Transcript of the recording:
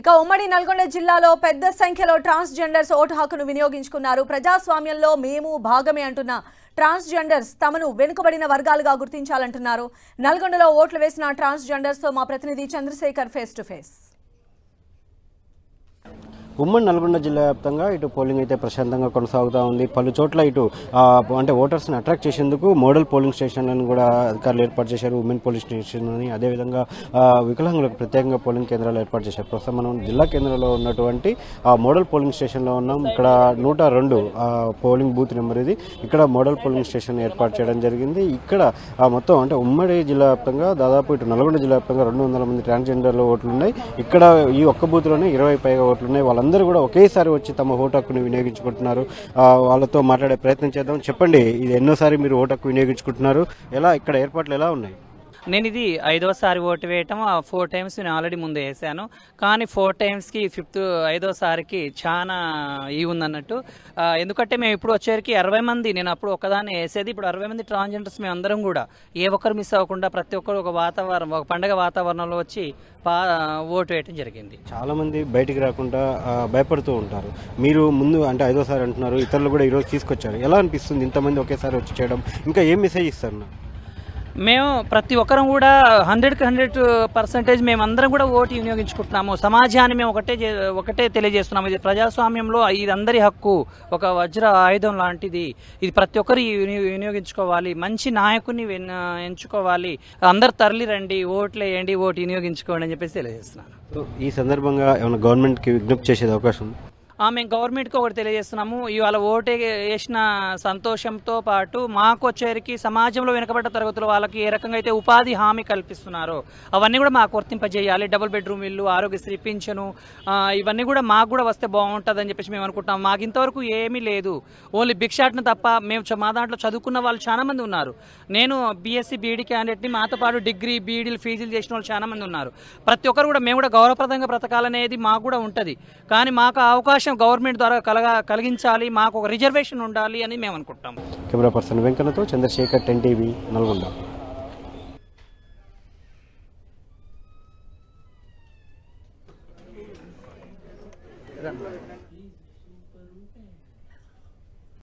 ఇక ఉమ్మడి నల్గొండ జిల్లాలో పెద్ద సంఖ్యలో ట్రాన్స్జెండర్స్ ఓటు హక్కును వినియోగించుకున్నారు ప్రజాస్వామ్యంలో మేము భాగమే అంటున్న ట్రాన్స్జెండర్స్ తమను వెనుకబడిన వర్గాలుగా గుర్తించాలంటున్నారు నల్గొండలో ఓట్లు వేసిన తో మా ప్రతినిధి చంద్రశేఖర్ ఫేస్ టు ఫేస్ ఉమ్మడి నల్గొండ జిల్లా వ్యాప్తంగా ఇటు పోలింగ్ అయితే ప్రశాంతంగా కొనసాగుతూ ఉంది పలు చోట్ల ఇటు అంటే ఓటర్స్ని అట్రాక్ట్ చేసేందుకు మోడల్ పోలింగ్ స్టేషన్లను కూడా అధికారులు ఏర్పాటు చేశారు ఉమెన్ పోలింగ్ స్టేషన్ అని అదేవిధంగా వికలాంగులకు ప్రత్యేకంగా పోలింగ్ కేంద్రాలు ఏర్పాటు చేశారు ప్రస్తుతం మనం జిల్లా కేంద్రంలో ఉన్నటువంటి ఆ మోడల్ పోలింగ్ స్టేషన్లో ఉన్నాం ఇక్కడ నూట రెండు పోలింగ్ బూత్ నెంబర్ ఇది ఇక్కడ మోడల్ పోలింగ్ స్టేషన్ ఏర్పాటు చేయడం జరిగింది ఇక్కడ మొత్తం అంటే ఉమ్మడి జిల్లా వ్యాప్తంగా దాదాపు ఇటు నల్గొండ జిల్లా వ్యాప్తంగా రెండు వందల మంది ట్రాన్స్జెండర్లు ఓట్లున్నాయి ఇక్కడ ఈ ఒక్క బూత్లోనే ఇరవై పైగా ఓట్లున్నాయి వాళ్ళ వాళ్ళందరూ కూడా ఒకేసారి వచ్చి తమ ఓటు హక్కును వినియోగించుకుంటున్నారు వాళ్ళతో మాట్లాడే ప్రయత్నం చేద్దాం చెప్పండి ఇది ఎన్నోసారి మీరు ఓటు హక్కు వినియోగించుకుంటున్నారు ఎలా ఇక్కడ ఏర్పాట్లు ఎలా ఉన్నాయి నేను ఇది ఐదోసారి ఓటు వేయటం ఫోర్ టైమ్స్ నేను ఆల్రెడీ ముందు వేసాను కానీ ఫోర్ టైమ్స్కి ఫిఫ్త్ ఐదోసారికి చాలా ఈ ఉందన్నట్టు ఎందుకంటే మేము ఇప్పుడు వచ్చేసరికి అరవై మంది నేను అప్పుడు ఒకదాన్ని వేసేది ఇప్పుడు అరవై మంది ట్రాన్స్జెండర్స్ మేము అందరం కూడా ఏ ఒక్కరు మిస్ అవ్వకుండా ప్రతి ఒక్కరు ఒక వాతావరణం ఒక పండగ వాతావరణంలో వచ్చి ఓటు వేయటం జరిగింది చాలామంది బయటికి రాకుండా భయపడుతూ ఉంటారు మీరు ముందు అంటే ఐదోసారి అంటున్నారు ఇతరులు కూడా ఈరోజు తీసుకొచ్చారు ఎలా అనిపిస్తుంది ఇంతమంది ఒకేసారి వచ్చి చేయడం ఇంకా ఏం మెసేజ్ ఇస్తారు మేము ప్రతి ఒక్కరం కూడా హండ్రెడ్కి హండ్రెడ్ పర్సెంటేజ్ మేమందరం కూడా ఓటు వినియోగించుకుంటున్నాము సమాజాన్ని మేము ఒకటే ఒకటే తెలియజేస్తున్నాము ఇది ప్రజాస్వామ్యంలో ఇది అందరి హక్కు ఒక వజ్ర ఆయుధం లాంటిది ఇది ప్రతి ఒక్కరు వినియోగించుకోవాలి మంచి నాయకుని ఎంచుకోవాలి అందరు తరలి రండి ఓట్లు వేయండి ఓటు వినియోగించుకోండి అని చెప్పేసి తెలియజేస్తున్నాను ఈ సందర్భంగా ఏమైనా గవర్నమెంట్కి విజ్ఞప్తి చేసేది అవకాశం మేము గవర్నమెంట్కి ఒకటి తెలియజేస్తున్నాము ఇవాళ ఓటే వేసిన సంతోషంతో పాటు మాకు వచ్చేరికి సమాజంలో వెనుకబడ్డ తరగతుల వాళ్ళకి ఏ రకంగా అయితే ఉపాధి హామీ కల్పిస్తున్నారో అవన్నీ కూడా మాకు వర్తింపజేయాలి డబుల్ బెడ్రూమ్ ఇల్లు ఆరోగ్యశ్రీ పింఛను ఇవన్నీ కూడా మాకు కూడా వస్తే బాగుంటుందని చెప్పేసి మేము అనుకుంటాం మాకు ఇంతవరకు ఏమీ లేదు ఓన్లీ భిక్షాటన తప్ప మేము మా దాంట్లో చదువుకున్న వాళ్ళు చాలామంది ఉన్నారు నేను బీఎస్సీ బీఈడి క్యాండిడేట్ని మాతో పాటు డిగ్రీ బీఈడీలు ఫీజులు చేసిన వాళ్ళు చాలామంది ఉన్నారు ప్రతి ఒక్కరు కూడా మేము కూడా గౌరవప్రదంగా బ్రతకాలనేది మాకు కూడా ఉంటుంది కానీ మాకు అవకాశం అవకాశం గవర్నమెంట్ ద్వారా కలగ కలిగించాలి మాకు ఒక రిజర్వేషన్ ఉండాలి అని మేము అనుకుంటాం కెమెరా పర్సన్ వెంకన్నతో చంద్రశేఖర్ టెన్ టీవీ నల్గొండ